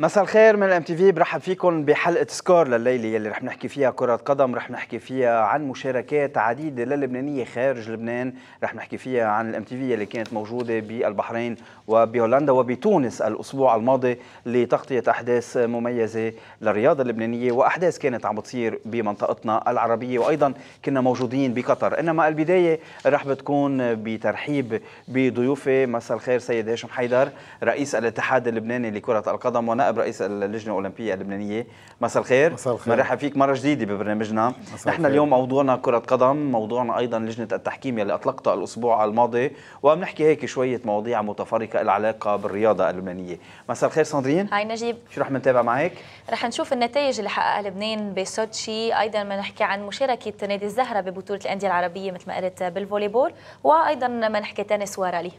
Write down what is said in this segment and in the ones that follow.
مساء الخير من الام تي في برحب فيكم بحلقه سكور لليله يلي رح نحكي فيها كره قدم رح نحكي فيها عن مشاركات عديده للبنانيه خارج لبنان رح نحكي فيها عن الام تي في يلي كانت موجوده بالبحرين وبهولندا وبتونس الاسبوع الماضي لتغطيه احداث مميزه للرياضه اللبنانيه واحداث كانت عم بتصير بمنطقتنا العربيه وايضا كنا موجودين بقطر انما البدايه رح بتكون بترحيب بضيوفي مساء الخير سيد هاشم حيدر رئيس الاتحاد اللبناني لكره القدم ونائب نائب رئيس اللجنه الاولمبيه اللبنانيه مساء الخير مساء الخير بنرحب فيك مره جديده ببرنامجنا نحن اليوم موضوعنا كره قدم موضوعنا ايضا لجنه التحكيم يلي اطلقتها الاسبوع الماضي وبنحكي هيك شويه مواضيع متفرقه لها علاقه بالرياضه اللبنانيه مساء الخير ساندرين هاي نجيب شو رح نتابع معك رح نشوف النتائج اللي حققها لبنان بسوتشي ايضا بنحكي عن مشاركه نادي الزهره ببطوله الانديه العربيه مثل ما قلت بالفوليبول وايضا بنحكي تنس ورالي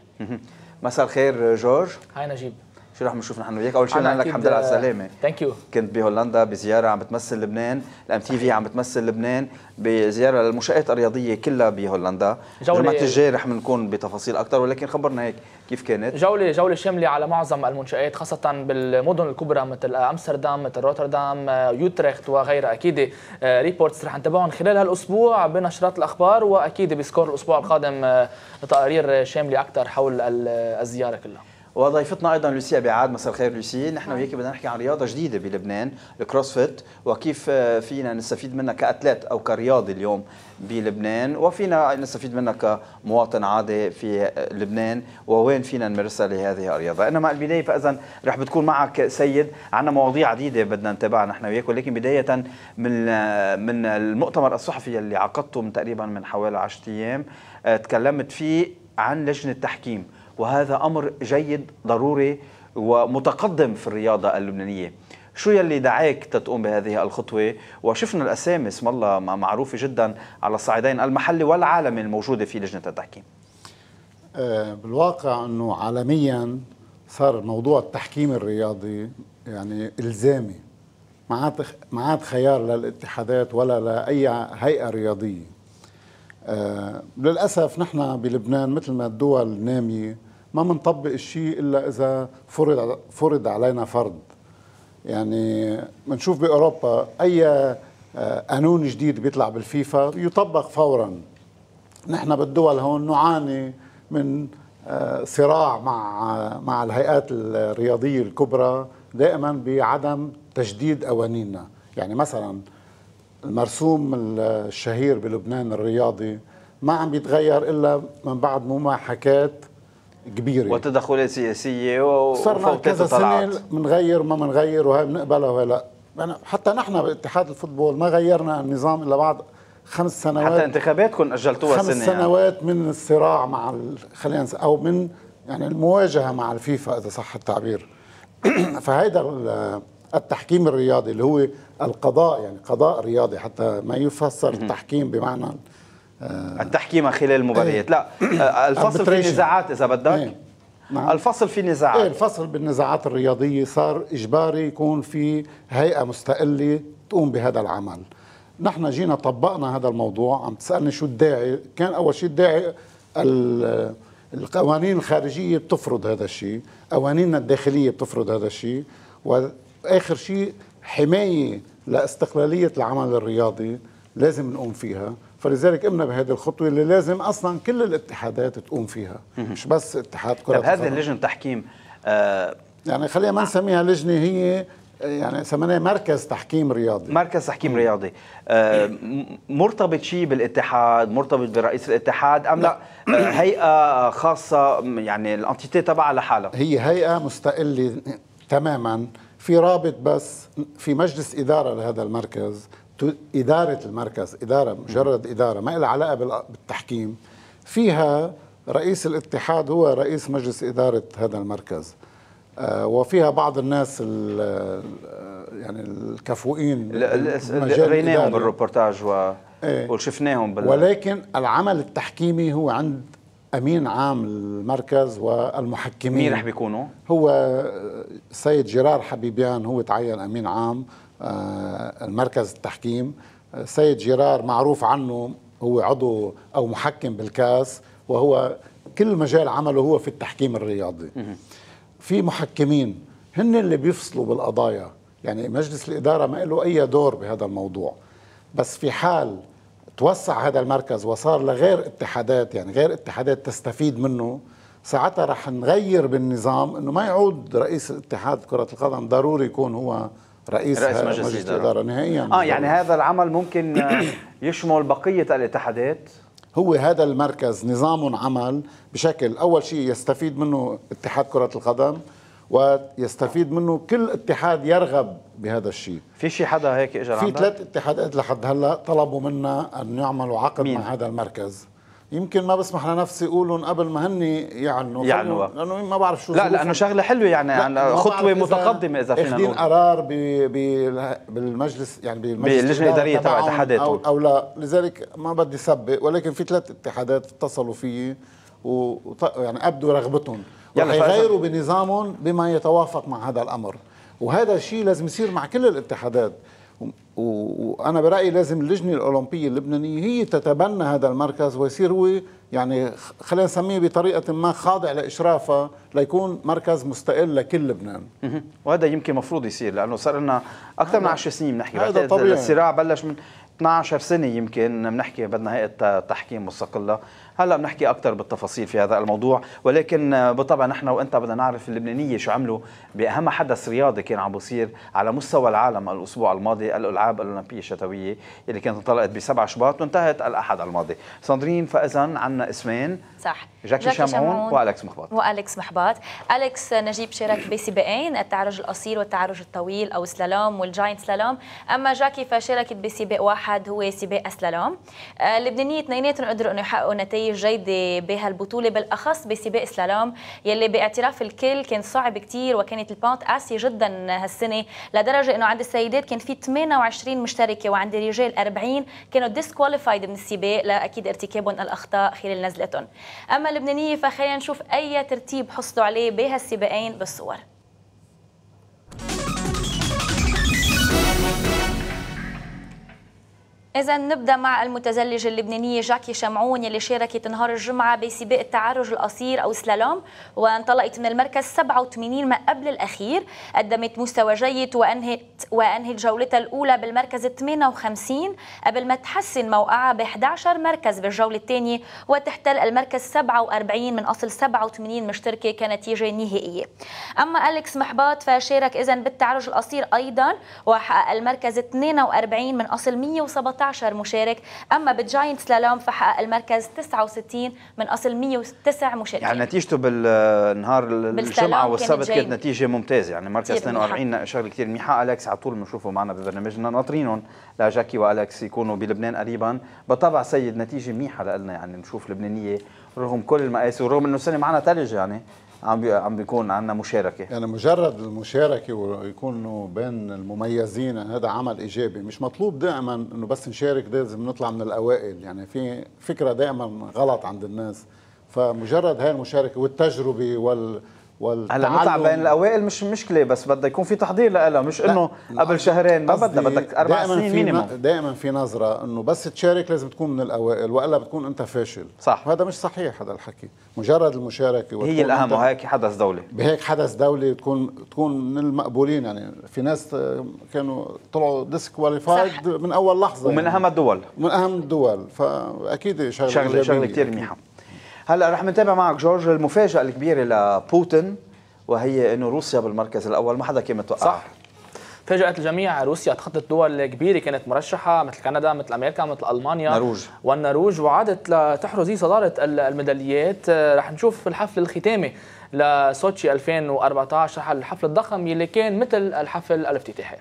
مساء الخير جورج هاي نجيب شو رح نشوف نحن وياك اول شيء نقول لك الحمد لله على آه، السلامه ثانك يو كنت بهولندا بزياره عم بتمثل لبنان الام تي في عم بتمثل لبنان بزياره للمنشات الرياضيه كلها بهولندا الجمعه إيه؟ الجاي رح نكون بتفاصيل اكثر ولكن خبرنا هيك كيف كانت جوله جوله شامله على معظم المنشات خاصه بالمدن الكبرى مثل امستردام مثل روتردام آه، يوتريخت وغيرها اكيد ريبورتس آه، رح نتابعهم خلال هالاسبوع بنشرات الاخبار واكيد بسكور الاسبوع القادم تقارير شامله اكثر حول الزياره كلها وضيفتنا ايضا لوسي بعاد مساء الخير لوسي نحن وياك نعم. بدنا نحكي عن رياضه جديده بلبنان الكروسفيت وكيف فينا نستفيد منها كاتليت او كرياضي اليوم بلبنان وفينا نستفيد منها كمواطن عادي في لبنان ووين فينا نمارسها لهذه الرياضه انا مع البدايه فاذا رح بتكون معك سيد عندنا مواضيع عديده بدنا نتابعها نحن وياك ولكن بدايه من من المؤتمر الصحفي اللي عقدته من تقريبا من حوالي 10 ايام آه، تكلمت فيه عن لجنه تحكيم وهذا أمر جيد ضروري ومتقدم في الرياضة اللبنانية شو يلي دعاك تتقوم بهذه الخطوة وشفنا الأسامي اسم الله معروفة جدا على الصعيدين المحلي والعالمي الموجودة في لجنة التحكيم آه، بالواقع أنه عالميا صار موضوع التحكيم الرياضي يعني إلزامي ما عاد خيار للاتحادات ولا لأي هيئة رياضية آه، للأسف نحن بلبنان مثل ما الدول نامية ما منطبق الشيء إلا إذا فرض, فرض علينا فرض يعني منشوف بأوروبا أي آه، قانون جديد بيطلع بالفيفا يطبق فورا نحن بالدول هون نعاني من آه، صراع مع مع الهيئات الرياضيه الكبرى دائما بعدم تجديد قوانيننا يعني مثلا المرسوم الشهير بلبنان الرياضي ما عم يتغير الا من بعد مماحكات كبيره وتدخلات سياسيه و... صرنا كذا سنه بنغير ما بنغير وهي بنقبلها وهي لا يعني حتى نحن باتحاد الفوتبول ما غيرنا النظام الا بعد خمس سنوات حتى انتخاباتكم اجلتوها خمس سنه خمس يعني. سنوات يعني. من الصراع مع خلينا او من يعني المواجهه مع الفيفا اذا صح التعبير فهيدا التحكيم الرياضي اللي هو القضاء يعني قضاء رياضي حتى ما يفسر التحكيم بمعنى آه، التحكيم خلال المباريات إيه. لا آه، الفصل في نزاعات اذا بدك إيه. نعم. الفصل في نزاعات ايه الفصل بالنزاعات الرياضيه صار اجباري يكون في هيئه مستقله تقوم بهذا العمل نحن جينا طبقنا هذا الموضوع عم تسالني شو الداعي كان اول شيء الداعي القوانين الخارجيه بتفرض هذا الشيء قوانيننا الداخليه بتفرض هذا الشيء واخر شيء حمايه لاستقلالية العمل الرياضي لازم نقوم فيها فلذلك قمنا بهذه الخطوه اللي لازم اصلا كل الاتحادات تقوم فيها مش بس اتحاد كره طيب هذه اللجنه تحكيم آه يعني خلينا ما نسميها لجنه هي يعني سميناها مركز تحكيم رياضي مركز تحكيم رياضي آه مرتبط شيء بالاتحاد مرتبط برئيس الاتحاد ام لا, لا. آه، هيئه خاصه يعني الانتيتي تبعها لحالها هي هيئه مستقله تماما في رابط بس في مجلس إدارة لهذا المركز إدارة المركز إدارة مجرد إدارة ما لها علاقة بالتحكيم فيها رئيس الاتحاد هو رئيس مجلس إدارة هذا المركز آه، وفيها بعض الناس ال آه، يعني الكفؤين رأيناهم بالروبورتاج و... ايه. وشفناهم بال... ولكن العمل التحكيمي هو عند امين عام المركز والمحكمين مين رح بيكونوا؟ هو سيد جيرار حبيبيان هو تعين امين عام آه، المركز التحكيم سيد جيرار معروف عنه هو عضو او محكم بالكاس وهو كل مجال عمله هو في التحكيم الرياضي في محكمين هن اللي بيفصلوا بالقضايا يعني مجلس الاداره ما له اي دور بهذا الموضوع بس في حال توسع هذا المركز وصار لغير اتحادات يعني غير اتحادات تستفيد منه ساعتها رح نغير بالنظام انه ما يعود رئيس اتحاد كره القدم ضروري يكون هو رئيس, رئيس مجلس, مجلس الاداره نهائيا اه يعني هذا العمل ممكن آه، يشمل بقيه الاتحادات هو هذا المركز نظام عمل بشكل اول شيء يستفيد منه اتحاد كره القدم ويستفيد منه كل اتحاد يرغب بهذا الشيء في شيء حدا هيك اجى في ثلاث اتحادات لحد هلا طلبوا منا ان يعملوا عقد مين؟ مع هذا المركز يمكن ما بسمح لنفسي اقولهم قبل ما هن يعلنوا يعنوا لانه ما بعرف شو لا لانه شغله حلوه يعني, يعني خطوه متقدمه اذا فينا نقول قرار ب بالمجلس يعني بالمجلس باللجنه الاداريه تبع اتحاداتهم أو, او لا لذلك ما بدي سبق ولكن في ثلاث اتحادات اتصلوا فيي و يعني ابدوا رغبتهم وحيغيروا بنظامهم بما يتوافق مع هذا الأمر وهذا الشيء لازم يصير مع كل الاتحادات وانا برايي لازم اللجنه الاولمبيه اللبنانيه هي تتبنى هذا المركز ويصير هو يعني خلينا نسميه بطريقه ما خاضع لاشرافها ليكون مركز مستقل لكل لبنان. وهذا يمكن مفروض يصير لانه صار لنا اكثر من 10 سنين بنحكي هذا طبيعي الصراع بلش من 12 سنه يمكن بنحكي بدنا هيئه تحكيم مستقله هلا بنحكي اكثر بالتفاصيل في هذا الموضوع ولكن آه، بالطبع نحن وانت بدنا نعرف اللبنانيه شو عملوا باهم حدث رياضي كان عم بصير على مستوى العالم الاسبوع الماضي الالعاب الاولمبيه الشتويه اللي كانت انطلقت ب 7 شباط وانتهت الاحد الماضي ساندرين فاذا عندنا اسمين صح جاكي, جاكي شمعون والكس محباط والكس محباط الكس آه، نجيب شارك بسباقين التعرج القصير والتعرج الطويل او سلالوم والجاينت سلالوم اما جاكي فشاركت بسباق واحد هو سباق السلالوم آه، اللبنانيه اثنيناتهم قدروا انه يحققوا نتائج جيدة بهالبطولة بالأخص بسباق سلالوم يلي باعتراف الكل كان صعب كتير وكانت البانت قاسية جدا هالسنة لدرجة أنه عند السيدات كان في 28 مشتركة وعند الرجال 40 كانوا ديسكواليفايد من السباق لأكيد ارتكابهم الأخطاء خلال نزلتهم أما اللبنانية فخلينا نشوف أي ترتيب حصلوا عليه بهالسباقين بالصور إذا نبدأ مع المتزلجة اللبنانية جاكي شمعون اللي شاركت نهار الجمعة بسباق التعرج القصير أو سلالوم وانطلقت من المركز 87 ما قبل الأخير قدمت مستوى جيد وأنهت وأنهت جولتها الأولى بالمركز 58 قبل ما تحسن موقعها ب 11 مركز بالجولة الثانية وتحتل المركز 47 من أصل 87 مشتركة كنتيجة نهائية أما أليكس محباط فشارك إذا بالتعرج القصير أيضا وحقق المركز 42 من أصل 117 15 مشارك أما بالجاينت سلالوم فحقق المركز 69 من أصل 109 مشارك يعني نتيجته بالنهار الجمعة والسبت كانت نتيجة ممتازة يعني مركز 42 شغل كثير منيحة أليكس على طول بنشوفه معنا ببرنامجنا ناطرينهم لجاكي والكس يكونوا بلبنان قريبا بالطبع سيد نتيجة منيحة لنا يعني نشوف لبنانية رغم كل المقاس ورغم انه السنه معنا ثلج يعني عم بي... عم بيكون عندنا مشاركه يعني مجرد المشاركه ويكونوا بين المميزين هذا عمل ايجابي مش مطلوب دائما انه بس نشارك لازم نطلع من الاوائل يعني في فكره دائما غلط عند الناس فمجرد هاي المشاركه والتجربه وال هلا بين الاوائل مش مشكله بس بدها يكون في تحضير لها مش انه قبل شهرين ما بدها بدك اربع سنين مينيموم دائما في نظره انه بس تشارك لازم تكون من الاوائل والا بتكون انت فاشل صح وهذا مش صحيح هذا الحكي مجرد المشاركه هي الاهم وهيك حدث دولي بهيك حدث دولي تكون تكون من المقبولين يعني في ناس كانوا طلعوا ديسكواليفايد من اول لحظه ومن يعني. اهم الدول من اهم الدول فاكيد شغله شغله شغله كثير منيحه هلا رح نتابع معك جورج المفاجاه الكبيره لبوتين وهي انه روسيا بالمركز الاول ما حدا كان متوقع صح فاجأت الجميع روسيا تخطت دول كبيرة كانت مرشحة مثل كندا مثل أمريكا مثل ألمانيا نروج. والنروج وعادت لتحرز صدارة الميداليات آه، رح نشوف الحفل الختامي لسوتشي 2014 الحفل الضخم يلي كان مثل الحفل الافتتاحي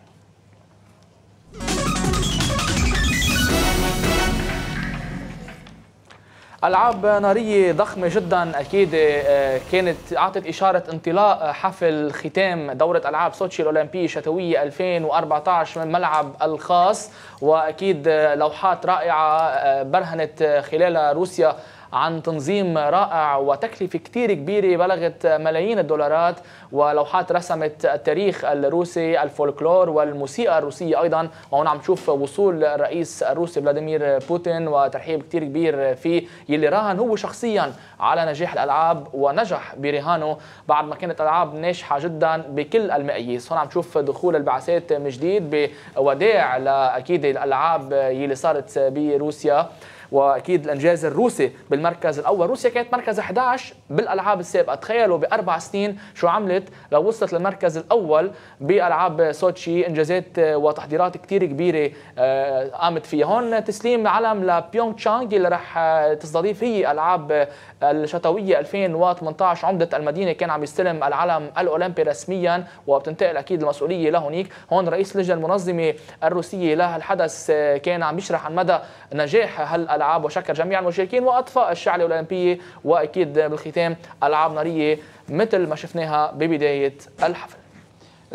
العاب ناريه ضخمه جدا اكيد آه، كانت اعطت اشاره انطلاق آه، حفل ختام دوره العاب سوتشي الاولمبيه الشتويه 2014 من ملعب الخاص واكيد آه، لوحات رائعه برهنت خلالها روسيا عن تنظيم رائع وتكلفة كتير كبيرة بلغت ملايين الدولارات ولوحات رسمت التاريخ الروسي الفولكلور والموسيقى الروسية أيضا وهون عم نشوف وصول الرئيس الروسي فلاديمير بوتين وترحيب كتير كبير فيه يلي راهن هو شخصيا على نجاح الألعاب ونجح برهانه بعد ما كانت ألعاب ناجحة جدا بكل المقاييس هون عم نشوف دخول البعثات من جديد بوداع لأكيد الألعاب يلي صارت بروسيا واكيد الانجاز الروسي بالمركز الاول روسيا كانت مركز 11 بالالعاب السابقه تخيلوا باربع سنين شو عملت لو وصلت للمركز الاول بالعاب سوتشي انجازات آه، وتحضيرات كثير كبيره آه، قامت فيها هون تسليم علم لبيونغ تشانغ اللي رح آه، تستضيف هي العاب الشتويه 2018 عمده المدينه كان عم يستلم العلم الاولمبي رسميا وبتنتقل اكيد المسؤوليه لهونيك هون رئيس اللجنه المنظمه الروسيه لهالحدث كان عم يشرح عن مدى نجاح هالألعاب الألعاب وشكر جميع المشاركين وأطفاء الشعلة الأولمبية وأكيد بالختام ألعاب نارية مثل ما شفناها ببداية الحفل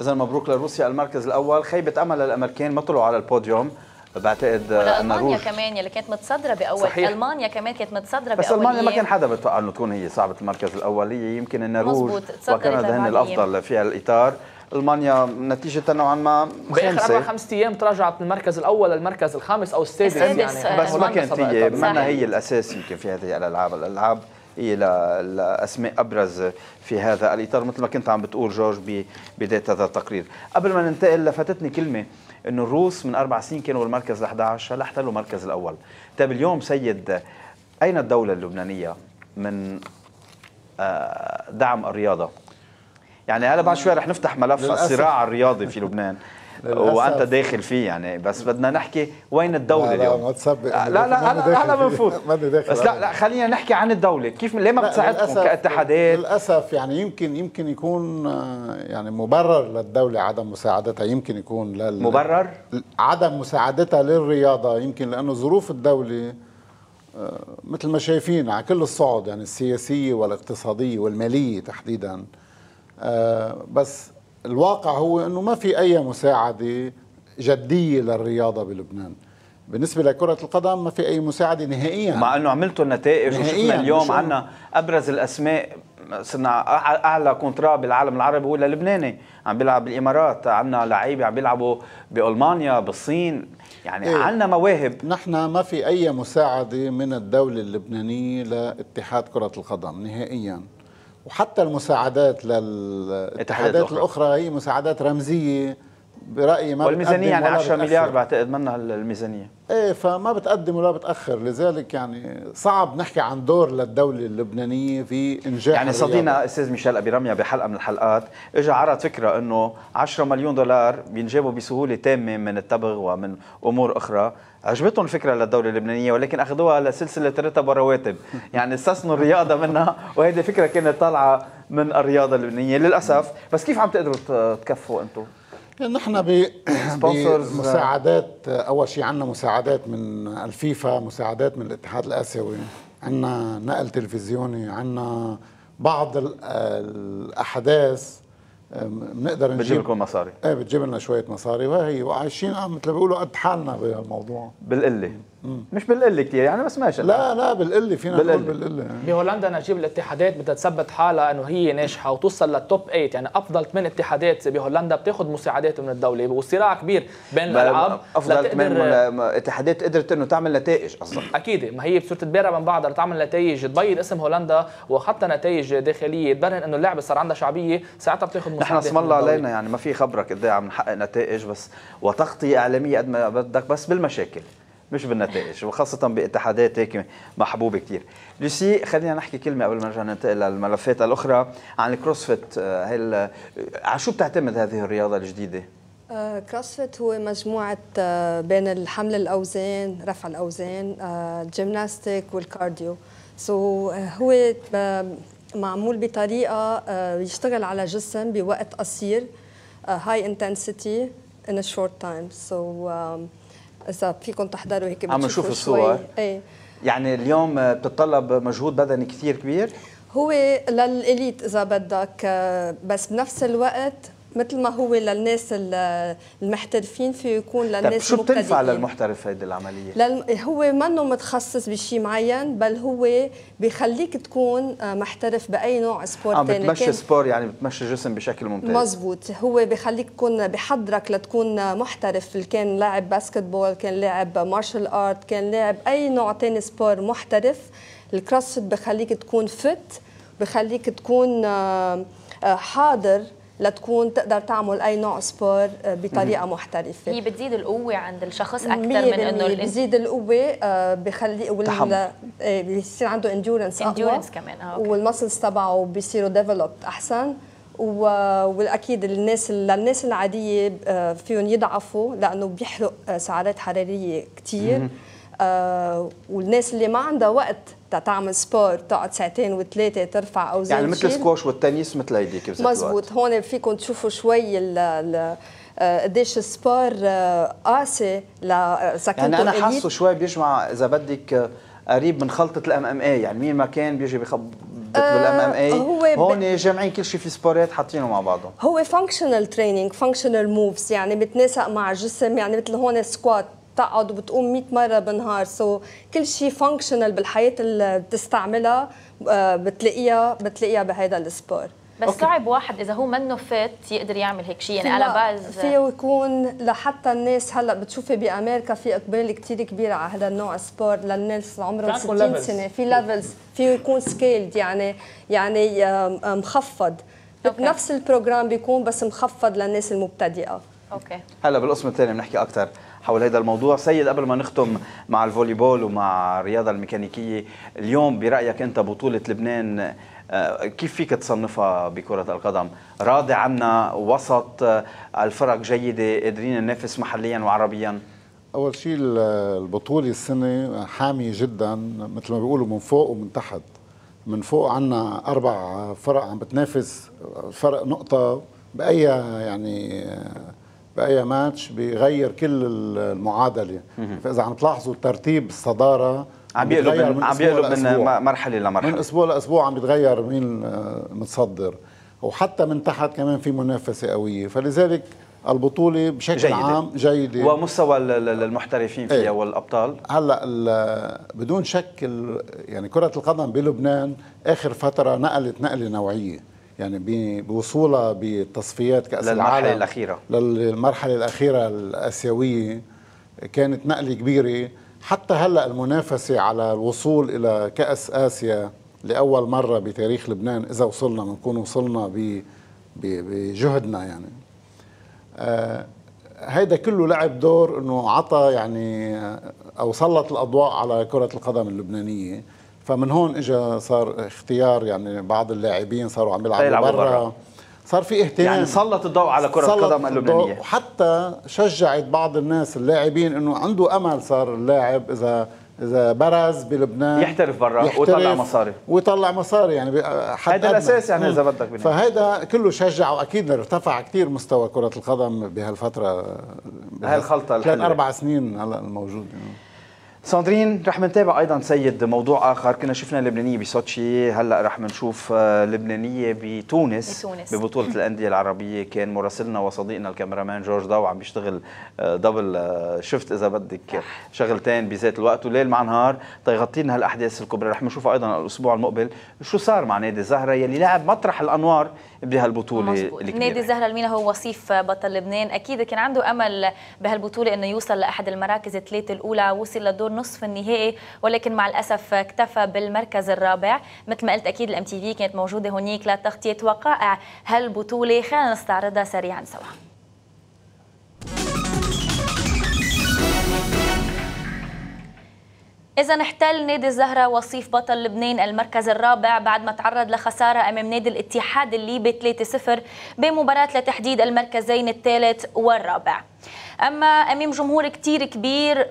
إذا مبروك لروسيا المركز الأول خيبة أمل للأمريكان ما طلعوا على البوديوم بعتقد ان المانيا كمان يلي كانت متصدره باول صحيح. المانيا كمان كانت متصدره بس باول المانيا ما كان حدا بتوقع انه تكون هي صعبه المركز الاول هي يمكن النرويج وكندا هن الافضل في الاطار المانيا نتيجه نوعا ما باخر اربع خمس ايام تراجعت من المركز الاول للمركز الخامس او السادس, السادس يعني آه، بس ما كانت هي ما هي الاساس يمكن في هذه الالعاب الالعاب هي لاسماء ابرز في هذا الاطار مثل ما كنت عم بتقول جورج ببدايه هذا التقرير قبل ما ننتقل لفتتني كلمه انه الروس من اربع سنين كانوا بالمركز ال11 هلا احتلوا المركز الاول طيب اليوم سيد اين الدوله اللبنانيه من آه، دعم الرياضه يعني هلا بعد شوي رح نفتح ملف الصراع الرياضي في لبنان وانت داخل فيه يعني بس بدنا نحكي وين الدوله لا اليوم لا ما تسبق لا لا انا هلا بنفوت بس لا لا خلينا نحكي عن الدوله كيف ليه ما بتساعدكم كاتحادات للاسف يعني يمكن يمكن يكون آه، يعني مبرر للدوله عدم مساعدتها يمكن يكون لل مبرر عدم مساعدتها للرياضه يمكن لانه ظروف الدوله آه، مثل ما شايفين على كل الصعد يعني السياسيه والاقتصاديه والماليه تحديدا آه، بس الواقع هو انه ما في اي مساعده جديه للرياضه بلبنان بالنسبه لكره القدم ما في اي مساعده نهائيا مع انه عملتوا النتائج وشفنا اليوم عنا ابرز الاسماء صرنا اعلى كونترا بالعالم العربي هو للبناني عم بيلعب بالامارات عندنا لعيبه عم بيلعبوا بالمانيا بالصين يعني إيه؟ عندنا مواهب نحن ما في اي مساعده من الدوله اللبنانيه لاتحاد كره القدم نهائيا وحتى المساعدات للاتحادات الاخرى هي مساعدات رمزيه برايي ما والميزانيه يعني 10 مليار بعتقد منها الميزانيه ايه فما بتقدم ولا بتاخر لذلك يعني صعب نحكي عن دور للدوله اللبنانيه في انجاح يعني صدينا استاذ ميشيل ابي رميا بحلقه من الحلقات اجى عرض فكره انه 10 مليون دولار بينجابوا بسهوله تامه من التبغ ومن امور اخرى عجبتهم الفكره للدوله اللبنانيه ولكن اخذوها لسلسله رتب ورواتب يعني استثنوا الرياضه منها وهيدي فكره كانت طالعه من الرياضه اللبنانيه للاسف بس كيف عم تقدروا تكفوا انتم نحن ب uh, مساعدات اول شيء عندنا مساعدات من الفيفا مساعدات من الاتحاد الاسيوي عندنا نقل تلفزيوني عندنا بعض الاحداث بنقدر نجيب بتجيب لكم مصاري ايه بتجيب لنا شويه مصاري وهي وعايشين آه، مثل ما بيقولوا قد حالنا بهالموضوع بالقله مش بالقله كثير يعني بس ماشي لا لا بالقله فينا نقول بالقله يعني. بهولندا نجيب الاتحادات بدها تثبت حالها انه هي ناجحه وتوصل للتوب 8 يعني افضل 8 اتحادات بهولندا بتاخذ مساعدات من الدوله والصراع كبير بين الالعاب افضل 8 اتحادات قدرت انه تعمل نتائج اصلا اكيد ما هي بصير تتبارى من بعضها لتعمل نتائج تبيض اسم هولندا وحتى نتائج داخليه تبرهن انه اللعبه صار عندها شعبيه ساعتها بتاخذ مساعدات نحن اسم الله علينا يعني ما في خبرك قد عم نحقق نتائج بس وتغطيه اعلاميه قد ما بدك بس بالمشاكل مش بالنتائج وخاصة باتحادات هيك محبوبة كثير لوسي خلينا نحكي كلمة قبل ما نرجع ننتقل للملفات الأخرى عن الكروسفيت آه، هل آه، على شو بتعتمد هذه الرياضة الجديدة؟ آه، كروسفيت هو مجموعة بين الحمل الأوزان رفع الأوزان الجيمناستيك والكارديو سو هو معمول بطريقة يشتغل على جسم بوقت قصير هاي انتنسيتي ان شورت تايم سو اذا فيكم تحضروا هيك عم نشوف الصور اي يعني اليوم بتتطلب مجهود بدني كثير كبير هو للإليت إذا بدك آه، بس بنفس الوقت مثل ما هو للناس المحترفين في يكون طيب، للناس شو بتنفع للمحترف هيدي العمليه؟ للم... هو منه متخصص بشيء معين بل هو بخليك تكون آه، محترف باي نوع سبور عم آه، بتمشي كان... سبور يعني بتمشي جسم بشكل ممتاز مزبوط هو بخليك تكون بحضرك لتكون آه، محترف كان لاعب باسكتبول كان لاعب مارشال ارت كان لاعب اي نوع تاني سبور محترف الكروسفيت بخليك تكون فت بخليك تكون حاضر لتكون تقدر تعمل اي نوع سبور آه، بطريقه مم. محترفه هي بتزيد القوه عند الشخص اكثر من انه بتزيد القوه آه، بخلي وال آه، بيصير عنده انديورنس اقوى كمان آه، والمسلز تبعه بيصيروا ديفلوبت احسن والاكيد الناس للناس العاديه فيهم يضعفوا لانه بيحرق سعرات حراريه كثير والناس اللي ما عندها وقت تعمل سبور تقعد ساعتين وثلاثه ترفع اوزان يعني مثل سكوش والتنس مثل هيديك مزبوط هون فيكم تشوفوا شوي ال ال آه، قديش السبور آه، قاسي لسكنتو آه، يعني انا حاسه شوي بيجمع اذا بدك قريب من خلطه الام ام اي يعني مين ما كان بيجي بيخب بالام ام اي هون جامعين كل شيء في سبورات حاطينه مع بعضهم هو فانكشنال تريننج فانكشنال موفز يعني بتناسق مع الجسم يعني مثل هون سكوات بتقعد وبتقوم 100 مره بالنهار سو so, كل شيء فانكشنال بالحياه اللي بتستعملها آه، بتلاقيها بتلاقيها بهذا السبور بس أوكي. صعب واحد اذا هو منه فات يقدر يعمل هيك شيء يعني على بعض فيه يكون لحتى الناس هلا بتشوفي بامريكا في اقبال كثير كبير على هذا النوع سبور للناس عمرهم 60 سنه في ليفلز فيه يكون سكيلد يعني يعني مخفض أوكي. نفس البروجرام بيكون بس مخفض للناس المبتدئه اوكي هلا بالقسم الثاني بنحكي اكثر حول هذا الموضوع سيد قبل ما نختم مع الفوليبول ومع الرياضة الميكانيكية اليوم برأيك أنت بطولة لبنان آه، كيف فيك تصنفها بكرة القدم راضي عنا وسط آه، الفرق جيدة قادرين ننافس محليا وعربيا أول شيء البطولة السنة حامية جدا مثل ما بيقولوا من فوق ومن تحت من فوق عنا أربع فرق عم بتنافس فرق نقطة بأي يعني آه، باي ماتش بيغير كل المعادله فاذا عم تلاحظوا ترتيب الصداره عم بيقلب من عم بيقلب من مرحله لمرحله من اسبوع لاسبوع عم بيتغير مين آه، متصدر وحتى من تحت كمان في منافسه قويه فلذلك البطوله بشكل جيدة. عام جيده ومستوى المحترفين فيها ايه. والابطال هلا بدون شك يعني كره القدم بلبنان اخر فتره نقلت نقله نوعيه يعني بوصولها بتصفيات كاس للمرحله العالم الاخيره للمرحله الاخيره الاسيويه كانت نقله كبيره حتى هلا المنافسه على الوصول الى كاس اسيا لاول مره بتاريخ لبنان اذا وصلنا بنكون وصلنا ب بجهدنا يعني آه هيدا كله لعب دور انه عطى يعني آه، او سلط الاضواء على كره القدم اللبنانيه فمن هون اجى صار اختيار يعني بعض اللاعبين صاروا عم يلعبوا برا صار في اهتمام يعني سلط الضوء على كره القدم اللبنانيه وحتى شجعت بعض الناس اللاعبين انه عنده امل صار اللاعب اذا اذا برز بلبنان يحترف برا ويطلع مصاري ويطلع مصاري يعني هذا الاساس يعني اذا بدك بني. فهيدا كله شجع واكيد ارتفع كثير مستوى كره القدم بهالفتره بهالخلطه ثلاث اربع سنين هلا الموجود يعني. ساندرين رح نتابع ايضا سيد موضوع اخر كنا شفنا لبنانيه بسوتشي هلا رح نشوف آه، لبنانيه بتونس بتونس ببطوله الانديه العربيه كان مراسلنا وصديقنا الكاميرامان جورج داو عم بيشتغل دبل آه، شفت آه، اذا بدك شغلتين بذات الوقت وليل مع نهار تيغطي لنا هالاحداث الكبرى رح نشوفها ايضا الاسبوع المقبل شو صار مع نادي الزهره يلي لعب مطرح الانوار بهالبطوله الكبيره نادي الزهره يعني. المينا هو وصيف بطل لبنان اكيد كان عنده امل بهالبطوله انه يوصل لاحد المراكز الثلاثه الاولى وصل لدور نصف النهائي ولكن مع الاسف اكتفى بالمركز الرابع مثل ما قلت اكيد الام تي في كانت موجوده هناك لتغطيه وقائع هالبطوله خلينا نستعرضها سريعا سوا إذا احتل نادي الزهرة وصيف بطل لبنان المركز الرابع بعد ما تعرض لخسارة أمام نادي الاتحاد الليبي 3-0 بمباراة لتحديد المركزين الثالث والرابع أما أمام جمهور كتير كبير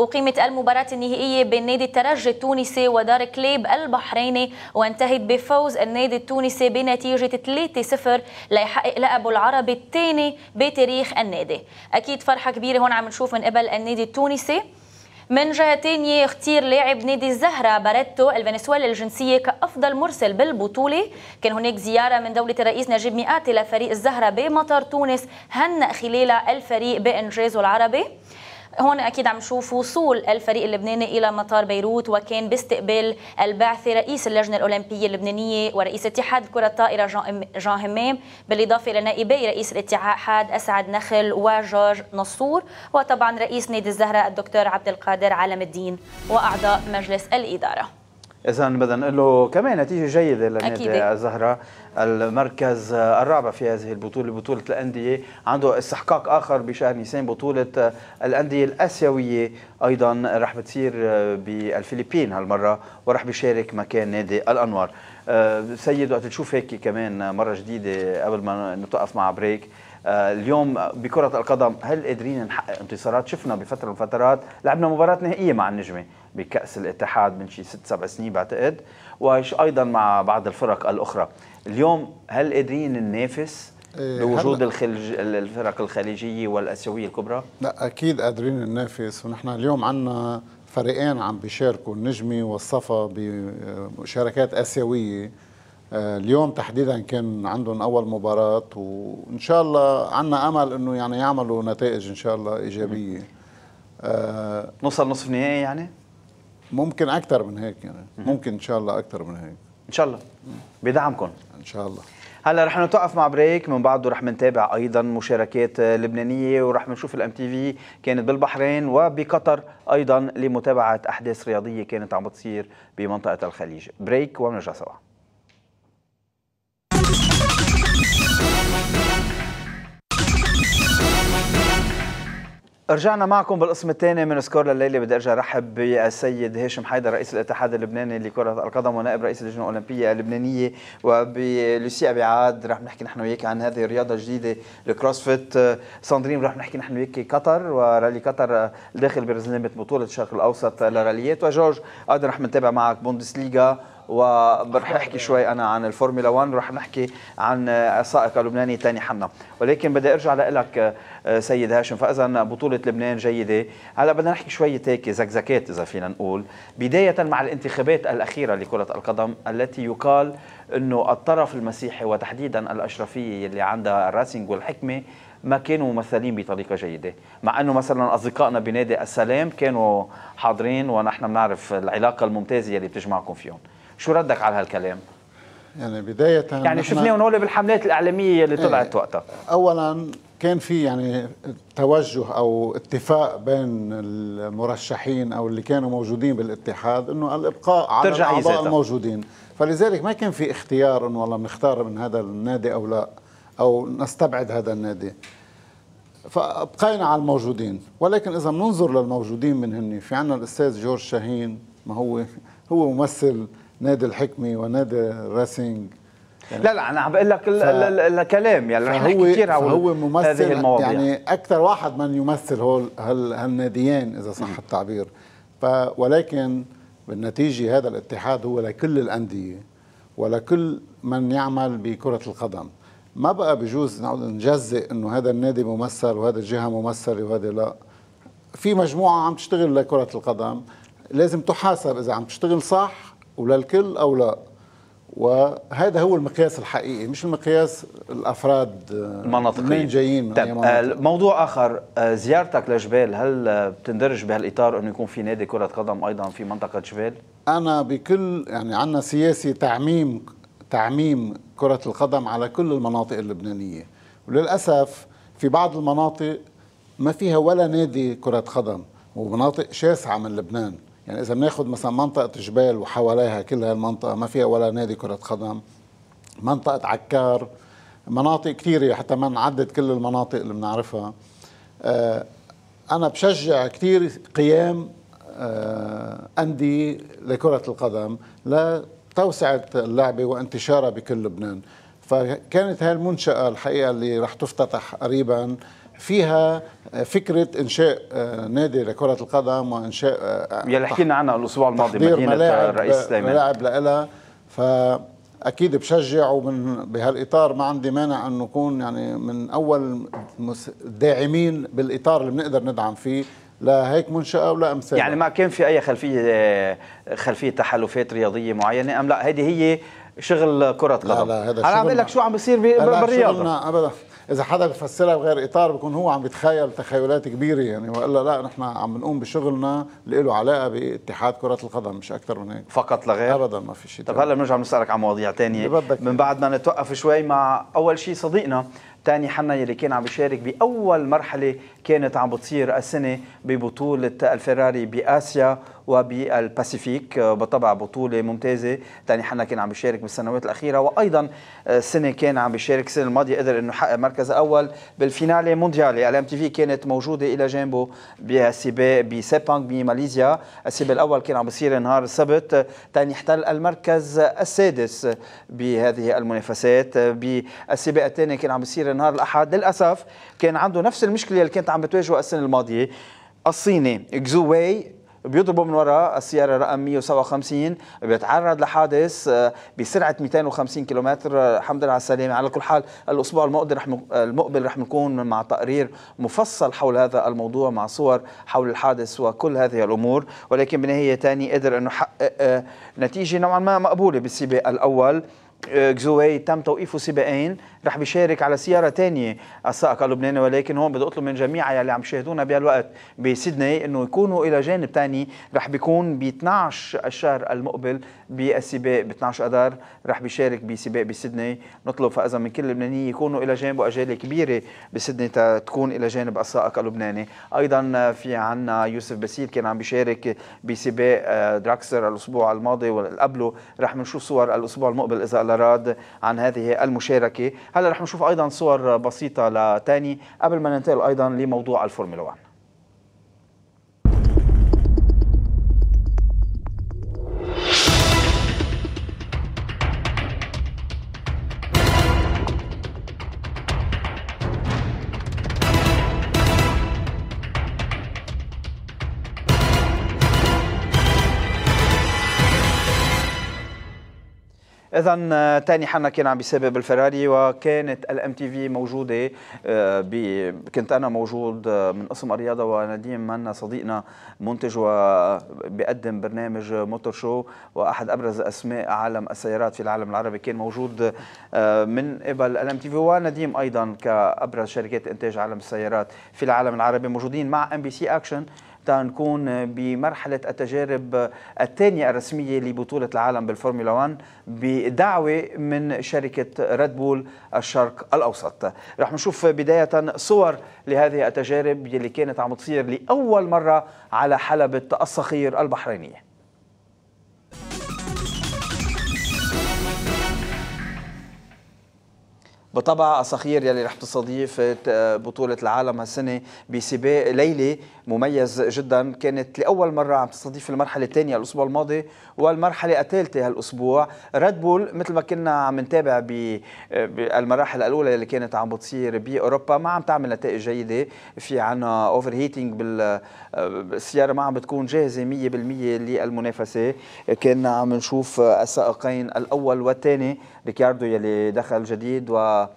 أقيمت المباراة النهائية بين نادي الترجي التونسي ودار كليب البحريني وانتهت بفوز النادي التونسي بنتيجة 3-0 ليحقق لقبه العربي الثاني بتاريخ النادي أكيد فرحة كبيرة هون عم نشوف من قبل النادي التونسي من جهة تانية اختير لاعب نادي الزهرة باريتو الفنزويلي الجنسية كأفضل مرسل بالبطولة كان هناك زيارة من دولة الرئيس نجيب مئاتي لفريق الزهرة بمطار تونس هنأ خلالها الفريق بإنجازه العربي هون اكيد عم نشوف وصول الفريق اللبناني الى مطار بيروت وكان باستقبال البعثه رئيس اللجنه الاولمبيه اللبنانيه ورئيس اتحاد كره الطائره جان همام بالاضافه الى نائبي رئيس الاتحاد اسعد نخل وجورج نصور وطبعا رئيس نادي الزهره الدكتور عبد القادر علم الدين واعضاء مجلس الاداره اذا بدنا نقول له كمان نتيجه جيده لنادي الزهره المركز الرابع في هذه البطولة بطولة الأندية عنده استحقاق آخر بشهر نيسان بطولة الأندية الآسيوية أيضا رح بتصير بالفلبين هالمرة ورح بيشارك مكان نادي الأنوار أه، سيد وقت تشوف هيك كمان مرة جديدة قبل ما نتوقف مع بريك أه، اليوم بكرة القدم هل قادرين نحقق انتصارات شفنا بفترة من الفترات لعبنا مباراة نهائية مع النجمة بكأس الاتحاد من شي ست سبع سنين بعتقد وايضا مع بعض الفرق الاخرى اليوم هل قادرين ننافس إيه، بوجود الخلج... الفرق الخليجيه والاسيويه الكبرى لا اكيد قادرين ننافس ونحن اليوم عندنا فريقين عم بيشاركوا النجمي والصفا بمشاركات اسيويه آه، اليوم تحديدا كان عندهم اول مباراه وان شاء الله عندنا امل انه يعني يعملوا نتائج ان شاء الله ايجابيه نوصل نصف نهائي يعني ممكن اكثر من هيك يعني ممكن ان شاء الله اكثر من هيك ان شاء الله بدعمكم ان شاء الله هلا رح نتوقف مع بريك من بعده رح نتابع ايضا مشاركات آه، لبنانيه ورح نشوف الام تي في كانت بالبحرين وبقطر ايضا لمتابعه احداث رياضيه كانت عم بتصير بمنطقه الخليج بريك وبنرجع سوا رجعنا معكم بالقسم الثاني من سكور الليله بدي ارجع رحب بالسيد هاشم حيدر رئيس الاتحاد اللبناني لكره القدم ونائب رئيس اللجنه الاولمبيه اللبنانيه وبلوسي ابي رح نحكي نحن وياك عن هذه الرياضه الجديده الكروسفيت ساندرين رح نحكي نحن وياك قطر ورالي قطر داخل برزلمه بطوله الشرق الاوسط للراليات وجورج قادر رح نتابع معك بوندسليغا ورح احكي شوي انا عن الفورمولا 1 ورح نحكي عن السائق اللبناني تاني حنا ولكن بدي ارجع لك آه، سيد هاشم فاذا بطوله لبنان جيده هلا بدنا نحكي شوي هيك زكزكات اذا فينا نقول بدايه مع الانتخابات الاخيره لكره القدم التي يقال انه الطرف المسيحي وتحديدا الاشرفيه اللي عندها الراسينج والحكمه ما كانوا ممثلين بطريقه جيده مع انه مثلا اصدقائنا بنادي السلام كانوا حاضرين ونحن بنعرف العلاقه الممتازه اللي بتجمعكم فيهم شو ردك على هالكلام؟ يعني بداية يعني شفناهم هول بالحملات الإعلامية اللي إيه. طلعت وقتها أولا كان في يعني توجه أو اتفاق بين المرشحين أو اللي كانوا موجودين بالاتحاد أنه الإبقاء على الأعضاء الموجودين فلذلك ما كان في اختيار أنه والله بنختار من هذا النادي أو لا أو نستبعد هذا النادي فابقينا على الموجودين ولكن اذا بننظر للموجودين من هن في عنا الاستاذ جورج شاهين ما هو هو ممثل نادي الحكمه ونادي راسينج يعني لا لا انا عم بقول لك ف... الكلام يعني رح نحكي كثير عن هو ممثل المواضيع. يعني اكثر واحد من يمثل هول هال هالناديين اذا صح م. التعبير ف ولكن بالنتيجه هذا الاتحاد هو لكل الانديه ولكل من يعمل بكره القدم ما بقى بجوز نقعد نجزئ انه هذا النادي ممثل وهذا الجهه ممثله وهذا لا في مجموعه عم تشتغل لكره القدم لازم تحاسب اذا عم تشتغل صح ولا الكل او لا وهذا هو المقياس الحقيقي مش المقياس الافراد المناطقين آه، منين جايين طيب آه، موضوع اخر آه، زيارتك لجبال هل بتندرج بهالاطار انه يكون في نادي كره قدم ايضا في منطقه جبال انا بكل يعني عندنا سياسي تعميم تعميم كره القدم على كل المناطق اللبنانيه وللاسف في بعض المناطق ما فيها ولا نادي كره قدم ومناطق شاسعه من لبنان يعني اذا بناخذ مثلا منطقه جبال وحواليها كل هالمنطقه ما فيها ولا نادي كره قدم منطقه عكار مناطق كثيره حتى ما نعدد كل المناطق اللي بنعرفها آه، انا بشجع كثير قيام آه، انديه لكره القدم لتوسعه اللعبه وانتشارها بكل لبنان فكانت هاي المنشأة الحقيقة اللي رح تفتتح قريبا فيها فكره انشاء آه، نادي لكره القدم وانشاء آه، يلي حكينا عنها الاسبوع الماضي مدينه آه، الرئيس سليمان ملاعب لها فاكيد بشجع ومن بهالاطار ما عندي مانع انه نكون يعني من اول داعمين بالاطار اللي بنقدر ندعم فيه لا هيك منشأة ولا أمثال يعني ما كان في أي خلفية خلفية تحالفات رياضية معينة أم لا هذه هي شغل كرة قدم لا لا هذا أنا عم بقول لك شو عم بيصير بالرياضة ابدا اذا حدا بفسرها بغير اطار بكون هو عم بيتخيل تخيلات كبيره يعني والا لا نحن عم نقوم بشغلنا اللي له علاقه باتحاد كره القدم مش اكثر من هيك فقط لا غير ابدا ما في شيء طب هلا بنرجع بنسالك عن مواضيع ثانيه من بعد ما نتوقف شوي مع اول شيء صديقنا تاني حنا يلي كان عم بيشارك باول مرحله كانت عم بتصير السنه ببطوله الفيراري باسيا وبالباسيفيك آه، بالطبع بطولة ممتازة تاني حنا كان عم بيشارك بالسنوات الأخيرة وأيضا السنة آه، كان عم بيشارك السنة الماضية قدر أنه حقق مركز أول بالفينالي مونديالي الام تي في كانت موجودة إلى جانبه بسباق بسيبانغ بماليزيا السباق الأول كان عم بيصير نهار السبت تاني احتل المركز السادس بهذه المنافسات بالسباق الثاني كان عم بيصير نهار الأحد للأسف كان عنده نفس المشكلة اللي كانت عم بتواجهه السنة الماضية الصيني واي بيضربوا من وراء السياره رقم 157 بيتعرض لحادث آه، بسرعه 250 كيلومتر آه، الحمد لله على السلامه على كل حال الاسبوع المقبل رح آه، المقبل رح نكون مع تقرير مفصل حول هذا الموضوع مع صور حول الحادث وكل هذه الامور ولكن بنهايه ثاني قدر انه حقق نتيجه نوعا ما مقبوله بالسباق الاول آه، جزوي تم توقيفه سباقين رح بيشارك على سيارة تانية السائق اللبناني ولكن هون بدي أطلب من جميع يلي عم يشاهدونا بهالوقت بسيدني إنه يكونوا إلى جانب تاني رح بيكون ب 12 الشهر المقبل بالسباق ب 12 أذار رح بيشارك بسباق بسيدني نطلب فإذا من كل اللبنانيين يكونوا إلى جانب أجيال كبيرة بسيدني تكون إلى جانب السائق اللبناني أيضا في عنا يوسف بسيل كان عم بيشارك بسباق آه، دراكسر الأسبوع الماضي والقبله رح بنشوف صور الأسبوع المقبل إذا لراد عن هذه المشاركة هلا رح نشوف أيضا صور بسيطة لتاني قبل ما ننتقل أيضا لموضوع الفورمولا 1 اذا آه، تاني حنا كان عم بسبب الفراري وكانت الام تي في موجوده آه، كنت انا موجود آه، من قسم الرياضه ونديم منا صديقنا منتج وبيقدم برنامج موتور شو واحد ابرز اسماء عالم السيارات في العالم العربي كان موجود من قبل الام تي في ونديم ايضا كابرز شركات انتاج عالم السيارات في العالم العربي موجودين مع ام بي سي اكشن تنكون بمرحلة التجارب الثانية الرسمية لبطولة العالم بالفورمولا 1 بدعوة من شركة ريد بول الشرق الأوسط رح نشوف بداية صور لهذه التجارب اللي كانت عم تصير لأول مرة على حلبة الصخير البحرينية بطبع الصخير يلي رح تستضيف آه، بطولة العالم هالسنة بسباق ليلي مميز جدا كانت لأول مرة عم تستضيف المرحلة الثانية الأسبوع الماضي والمرحلة الثالثة هالأسبوع ريد بول مثل ما كنا عم نتابع بالمراحل آه، الأولى اللي كانت عم بتصير بأوروبا ما عم تعمل نتائج جيدة في عنا أوفر هيتينج بالسيارة ما عم بتكون جاهزة 100% للمنافسة كنا عم نشوف آه، السائقين الأول والثاني ريكاردو يلي دخل جديد و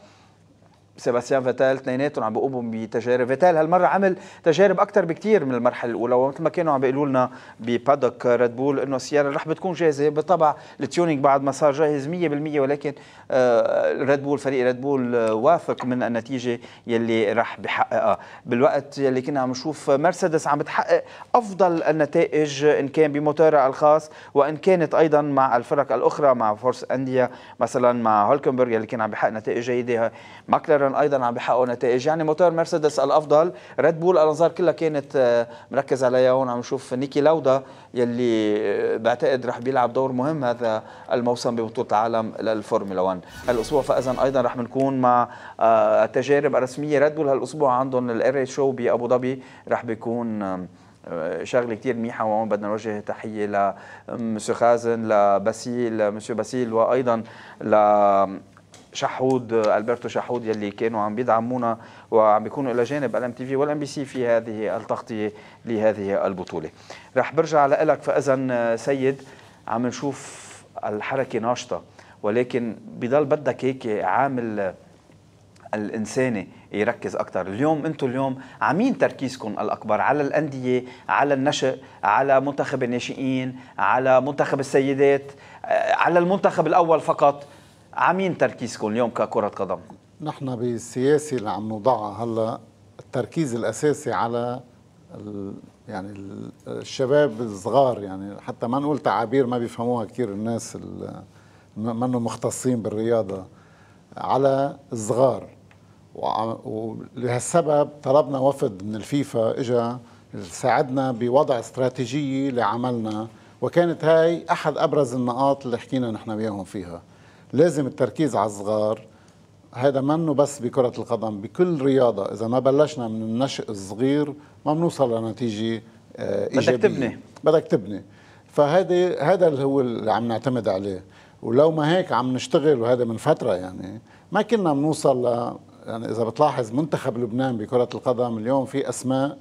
سيباستيان فيتال اثنيناتهم عم بيقوموا بتجارب فيتال هالمره عمل تجارب اكثر بكثير من المرحله الاولى ومثل ما كانوا عم بيقولوا لنا ببادوك ريد بول انه السياره رح بتكون جاهزه بالطبع التيونينج بعد ما صار جاهز 100% ولكن آه، ريد بول فريق ريد بول آه، واثق من النتيجه يلي رح بحققها بالوقت يلي كنا عم نشوف مرسيدس عم بتحقق افضل النتائج ان كان بموتورها الخاص وان كانت ايضا مع الفرق الاخرى مع فورس انديا مثلا مع هولكنبرغ يلي كان عم بحقق نتائج جيده ماكلارن مكلارن ايضا عم بيحققوا نتائج يعني موتور مرسيدس الافضل ريد بول الانظار كلها كانت آه، مركز عليها هون عم نشوف نيكي لاودا يلي آه، بعتقد رح بيلعب دور مهم هذا الموسم ببطوله العالم للفورمولا 1 هالاسبوع فاذا ايضا رح بنكون مع آه، التجارب الرسميه ريد بول هالاسبوع عندهم الاير شو بابو ظبي رح بيكون شغله كثير منيحه وهون بدنا نوجه تحيه لمسيو خازن لباسيل مسيو باسيل وايضا ل شحود البرتو شحود يلي كانوا عم بيدعمونا وعم بيكونوا الى جانب الام تي في والام بي سي في هذه التغطيه لهذه البطوله. رح برجع لك فاذا سيد عم نشوف الحركه ناشطه ولكن بضل بدك هيك عامل الانساني يركز اكثر اليوم انتم اليوم عمين تركيزكم الاكبر على الانديه على النشأ، على منتخب الناشئين على منتخب السيدات على المنتخب الاول فقط عمين تركيزكم اليوم ككرة قدم؟ نحن بالسياسة اللي عم نوضعها هلا التركيز الأساسي على ال يعني الشباب الصغار يعني حتى ما نقول تعابير ما بيفهموها كثير الناس منه مختصين بالرياضة على الصغار ولهالسبب طلبنا وفد من الفيفا اجا ساعدنا بوضع استراتيجيه لعملنا وكانت هاي احد ابرز النقاط اللي حكينا نحن وياهم فيها لازم التركيز على الصغار هذا منه بس بكرة القدم بكل رياضة إذا ما بلشنا من النشء الصغير ما بنوصل لنتيجة آه، إيجابية بدك تبني بدك تبني فهذا هذا اللي هو اللي عم نعتمد عليه ولو ما هيك عم نشتغل وهذا من فترة يعني ما كنا بنوصل ل يعني إذا بتلاحظ منتخب لبنان بكرة القدم اليوم في أسماء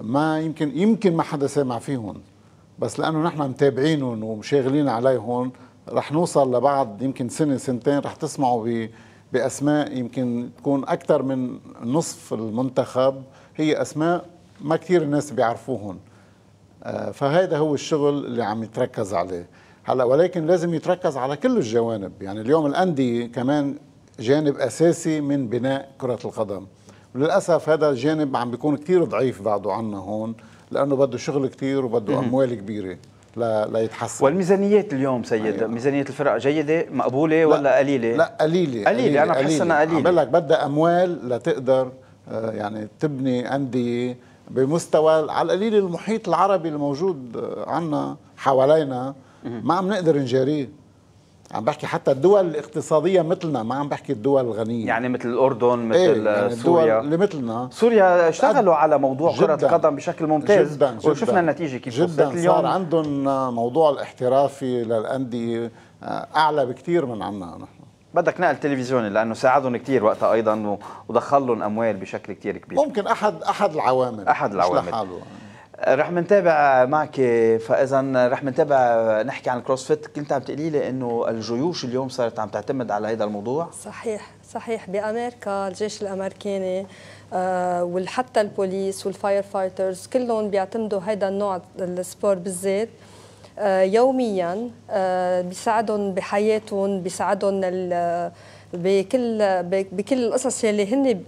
ما يمكن يمكن ما حدا سامع فيهم بس لأنه نحن متابعينهم ومشاغلين عليهم رح نوصل لبعد يمكن سنه سنتين رح تسمعوا ب باسماء يمكن تكون اكثر من نصف المنتخب هي اسماء ما كثير الناس بيعرفوهم آه، فهذا هو الشغل اللي عم يتركز عليه هلا ولكن لازم يتركز على كل الجوانب يعني اليوم الانديه كمان جانب اساسي من بناء كره القدم وللاسف هذا الجانب عم بيكون كثير ضعيف بعده عنا هون لانه بده شغل كثير وبده اموال كبيره لا ليتحسن والميزانيات اليوم سيد أيوة. ميزانيه الفرق جيده مقبوله لا ولا قليله لا قليله قليله, قليلة. انا بحس انها قليله عم لك بدها اموال لتقدر آه، يعني تبني انديه بمستوى على القليل المحيط العربي الموجود آه، عنا حوالينا ما عم نقدر نجاريه عم بحكي حتى الدول الاقتصادية مثلنا ما عم بحكي الدول الغنية يعني مثل الأردن مثل إيه يعني سوريا الدول اللي مثلنا سوريا اشتغلوا على موضوع كرة القدم بشكل ممتاز جدا جدا وشفنا النتيجة كيف جدا اليوم صار عندهم موضوع الاحترافي للأندية آه، أعلى بكثير من عنا نحن بدك نقل تلفزيوني لانه ساعدهم كثير وقتها ايضا ودخل لهم اموال بشكل كثير كبير ممكن احد احد العوامل احد العوامل مش لحاله رح نتابع معك فاذا رح نتابع نحكي عن الكروسفيت كنت عم تقولي لي انه الجيوش اليوم صارت عم تعتمد على هذا الموضوع صحيح صحيح بامريكا الجيش الامريكاني آه، وحتى البوليس والفاير فايترز كلهم بيعتمدوا هذا النوع السبور بالذات آه، يوميا آه، بيساعدهم بحياتهم بيساعدهم بكل بكل القصص يلي هن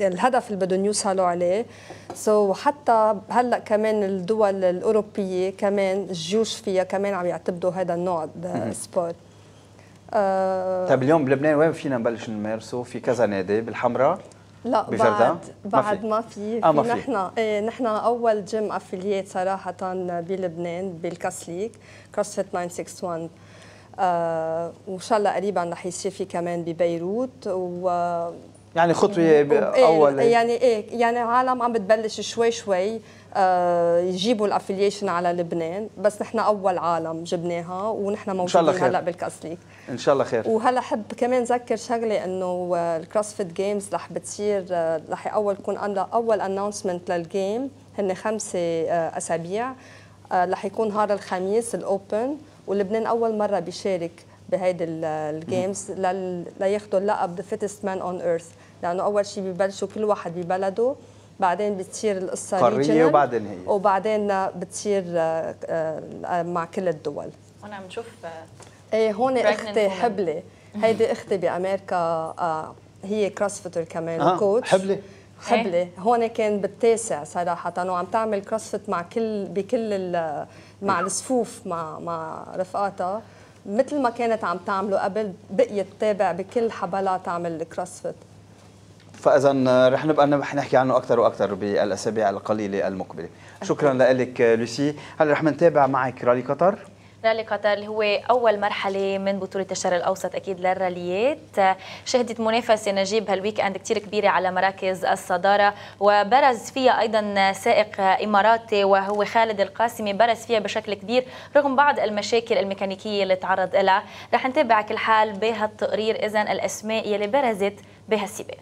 الهدف اللي بدهم يوصلوا عليه سو so حتى هلا كمان الدول الاوروبيه كمان الجيوش فيها كمان عم يعتمدوا هذا النوع سبورت آه، طيب اليوم بلبنان وين فينا نبلش نمارسه في كذا نادي بالحمراء لا بعد بعد ما في, ما آه، في. نحن ايه نحن اول جيم افلييت صراحه بلبنان بالكاس ليج كروسفيت 961 آه، وان شاء الله قريبا رح يصير في كمان ببيروت و يعني خطوه إيه، اول يعني ايه يعني عالم عم بتبلش شوي شوي آه، يجيبوا الافليشن على لبنان بس نحن اول عالم جبناها ونحن موجودين هلا بالكاس ليك ان شاء الله خير وهلا حب كمان ذكر شغله انه آه، الكروسفيت جيمز رح بتصير رح اول تكون اول اناونسمنت للجيم هن خمسه اسابيع رح يكون نهار الخميس الاوبن ولبنان اول مره بيشارك بهيدي الجيمز لياخذوا اللقب ذا فيتست مان اون ايرث لانه اول شيء ببلشوا كل واحد ببلده بعدين بتصير القصه قاريه وبعدين هي وبعدين بتصير آه، آه، مع كل الدول هون عم نشوف آه، ايه هون اختي حبلي هيدي اختي بامريكا هي كروسفيتر كمان آه كوتش حبلي حبلي إيه. هون كان بالتاسع صراحه وعم تعمل كروسفيت مع كل بكل مع الصفوف مع مع رفقاتها مثل ما كانت عم تعمله قبل بقيت تابع بكل حبلها تعمل كروسفيت فاذا آه، رح نبقى رح نحكي عنه اكثر واكثر بالاسابيع القليله المقبله شكرا لك لوسي هلا رح نتابع معك رالي قطر رالي قطر اللي هو أول مرحلة من بطولة الشرق الأوسط أكيد للراليات شهدت منافسة نجيب هالويك أند كتير كبيرة على مراكز الصدارة وبرز فيها أيضا سائق إماراتي وهو خالد القاسمي برز فيها بشكل كبير رغم بعض المشاكل الميكانيكية اللي تعرض لها رح نتابع كل حال بهالتقرير إذا الأسماء يلي برزت بهالسباق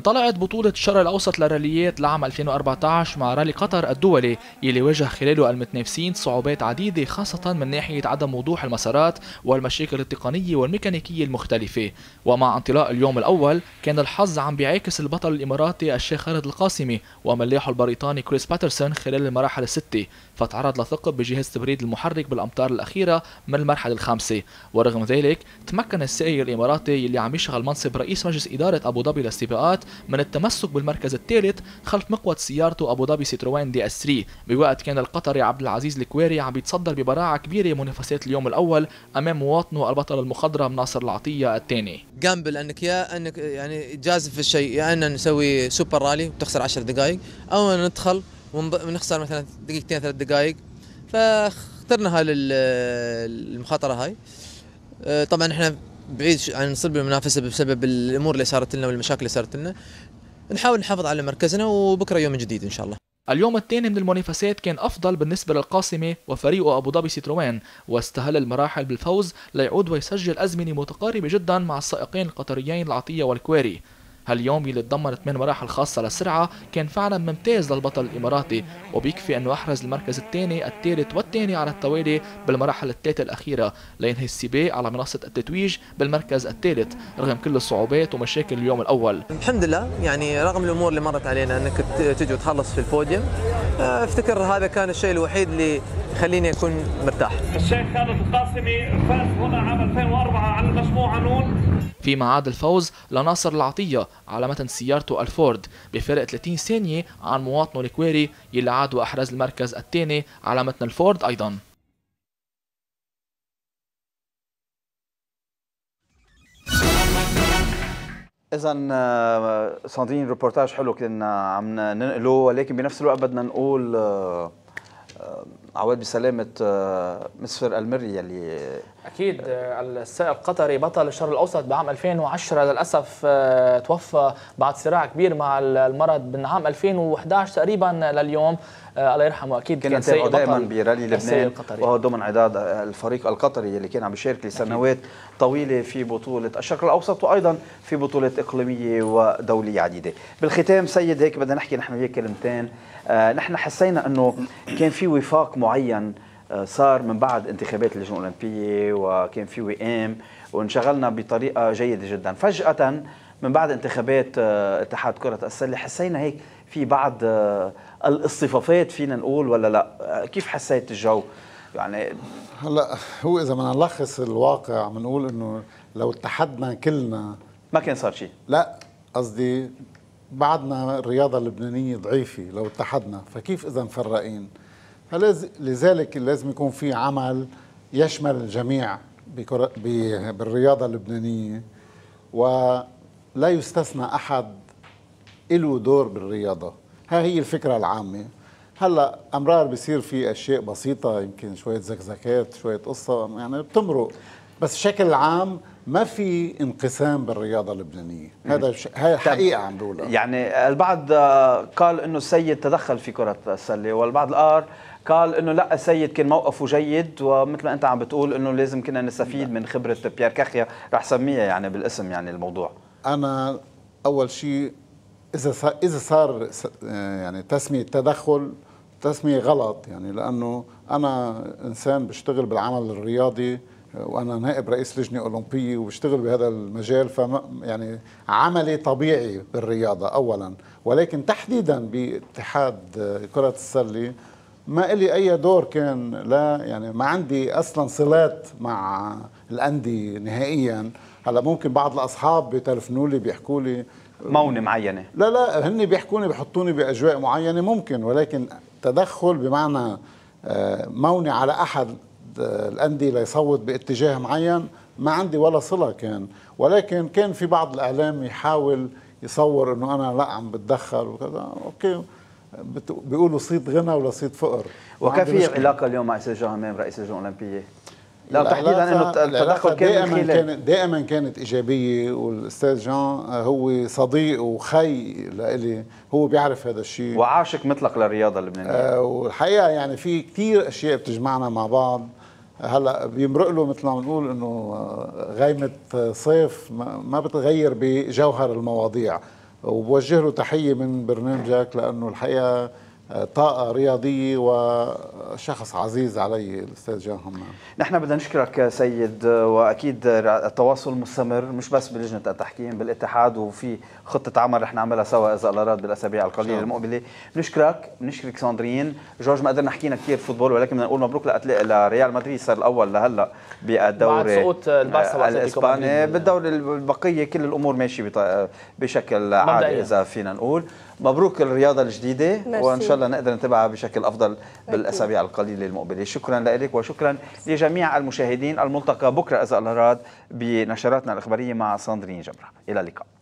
انطلقت بطولة الشرق الأوسط للراليات لعام 2014 مع رالي قطر الدولي يلي واجه خلاله المتنافسين صعوبات عديدة خاصة من ناحية عدم وضوح المسارات والمشاكل التقنية والميكانيكية المختلفة ومع انطلاق اليوم الأول كان الحظ عم بيعاكس البطل الإماراتي الشيخ خالد القاسمي وملاحه البريطاني كريس باترسون خلال المراحل الستة فتعرض لثقب بجهاز تبريد المحرك بالأمتار الأخيرة من المرحلة الخامسة ورغم ذلك تمكن السائق الإماراتي يلي عم يشغل منصب رئيس مجلس إدارة أبو ظبي للسباقات من التمسك بالمركز الثالث خلف مقود سيارته أبو ظبي سيتروين دي اس 3 بوقت كان القطري عبد العزيز الكواري عم بيتصدر ببراعة كبيرة منافسات اليوم الأول أمام مواطنه البطل المخضرم ناصر العطية الثاني جامبل أنك يا أنك يعني جازف الشيء يا أن نسوي سوبر رالي وتخسر 10 دقائق أو ندخل ونخسر مثلا دقيقتين ثلاث دقائق فاخترنا هاي المخاطرة هاي أه، طبعا احنا بعيد عن صلب المنافسه بسبب الامور اللي صارت لنا والمشاكل اللي صارت لنا نحاول نحافظ على مركزنا وبكره يوم جديد ان شاء الله اليوم الثاني من المنافسات كان أفضل بالنسبة للقاسمة وفريق أبو ظبي سيتروان واستهل المراحل بالفوز ليعود ويسجل أزمنة متقاربة جدا مع السائقين القطريين العطية والكواري هاليوم يلي تضمنت من مراحل خاصة للسرعة كان فعلا ممتاز للبطل الإماراتي وبيكفي أنه أحرز المركز الثاني الثالث والثاني على التوالي بالمراحل الثلاثة الأخيرة لينهي السباق على منصة التتويج بالمركز الثالث رغم كل الصعوبات ومشاكل اليوم الأول الحمد لله يعني رغم الأمور اللي مرت علينا أنك تجي وتخلص في البوديوم آه، افتكر هذا كان الشيء الوحيد اللي خليني اكون مرتاح. الشيخ خالد القاسمي فاز هنا عام 2004 على المجموعه نون. في معاد الفوز لناصر العطيه على متن سيارته الفورد بفرق 30 ثانيه عن مواطنه الكويري يلي عاد واحرز المركز الثاني على متن الفورد ايضا. اذا آه، ساندين ريبورتاج حلو كنا عم ننقله ولكن بنفس الوقت بدنا نقول آه، آه، عواد بسلامه آه، مسفر المري اللي اكيد آه، السائق القطري بطل الشرق الاوسط بعام 2010 للاسف آه، توفى بعد صراع كبير مع المرض من عام 2011 تقريبا لليوم الله يرحمه اكيد كان, كان سائق دائما برالي لبنان وهو ضمن عداد الفريق القطري اللي كان عم يشارك لسنوات طويله في بطوله الشرق الاوسط وايضا في بطوله اقليميه ودوليه عديده بالختام سيد هيك بدنا نحكي نحن هيك كلمتين آه نحن حسينا انه كان في وفاق معين آه، صار من بعد انتخابات اللجنه الاولمبيه وكان في وئام وانشغلنا بطريقه جيده جدا فجاه من بعد انتخابات آه، اتحاد كره السله حسينا هيك في بعض آه، الاصطفافات فينا نقول ولا لا كيف حسيت الجو يعني هلا هو اذا بدنا نلخص الواقع بنقول انه لو اتحدنا كلنا ما كان صار شيء لا قصدي بعدنا الرياضه اللبنانيه ضعيفه لو اتحدنا فكيف اذا مفرقين لذلك لازم يكون في عمل يشمل الجميع بالرياضة اللبنانية ولا يستثنى أحد له دور بالرياضة ها هي الفكرة العامة هلا امرار بصير في اشياء بسيطه يمكن شويه زكزكات شويه قصه يعني بتمرق بس بشكل عام ما في انقسام بالرياضه اللبنانيه هذا ش... هاي حقيقه عم بقولها يعني البعض آه، قال انه السيد تدخل في كره السله والبعض الاخر قال انه لا السيد كان موقفه جيد ومثل ما انت عم بتقول انه لازم كنا نستفيد نعم. من خبره بيير كاخيا رح سميها يعني بالاسم يعني الموضوع انا اول شيء اذا صار اذا صار يعني تسميه تدخل تسميه غلط يعني لانه انا انسان بشتغل بالعمل الرياضي وانا نائب رئيس لجنه اولمبيه وبشتغل بهذا المجال ف يعني عملي طبيعي بالرياضه اولا ولكن تحديدا باتحاد كره السله ما إلي أي دور كان لا يعني ما عندي أصلا صلات مع الأندية نهائيا هلا ممكن بعض الأصحاب بيتلفنوا لي بيحكوا لي مونة معينة لا لا هن بيحكوني بحطوني بأجواء معينة ممكن ولكن تدخل بمعنى آه، مونة على أحد آه، الأندية ليصوت باتجاه معين ما عندي ولا صلة كان ولكن كان في بعض الإعلام يحاول يصور انه انا لا عم بتدخل وكذا اوكي بيقولوا صيت غنى ولا صيت فقر وكيف هي العلاقه اليوم مع سيرجو همام رئيس اللجنه الاولمبيه؟ لا تحديدا انه التدخل كان دائما كانت دائما كانت ايجابيه والاستاذ جان هو صديق وخي لإلي هو بيعرف هذا الشيء وعاشق مطلق للرياضه اللبنانيه آه، والحقيقه يعني في كثير اشياء بتجمعنا مع بعض هلا بيمرق له مثل ما بنقول انه آه، غيمه صيف ما بتغير بجوهر المواضيع وبوجه له تحيه من برنامجك لانه الحقيقه طاقة رياضية وشخص عزيز علي الأستاذ جان همام نحن بدنا نشكرك سيد وأكيد التواصل مستمر مش بس بلجنة التحكيم بالاتحاد وفي خطة عمل رح نعملها سوا إذا الله راد بالأسابيع القليلة المقبلة بنشكرك بنشكرك ساندرين جورج ما قدرنا حكينا كثير فوتبول ولكن بدنا نقول مبروك لريال مدريد صار الأول لهلا بالدوري سقوط البارسا آه، الإسباني بالدوري البقية كل الأمور ماشية بشكل عادي إذا فينا نقول مبروك الرياضة الجديدة مرسي. وإن شاء الله نقدر نتبعها بشكل أفضل بالأسابيع القليلة المقبلة شكرا لك وشكرا لجميع المشاهدين الملتقى بكرة إذا الله راد بنشراتنا الإخبارية مع ساندرين جبرة إلى اللقاء